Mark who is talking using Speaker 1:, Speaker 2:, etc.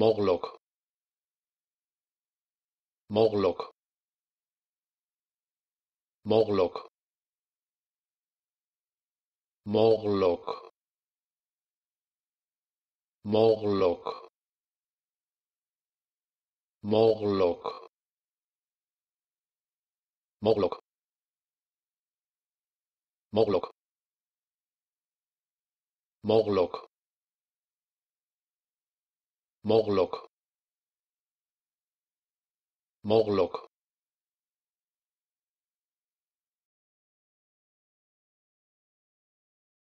Speaker 1: morlock morlock morlock morlock morlock morlock morlock morlock morlock morlok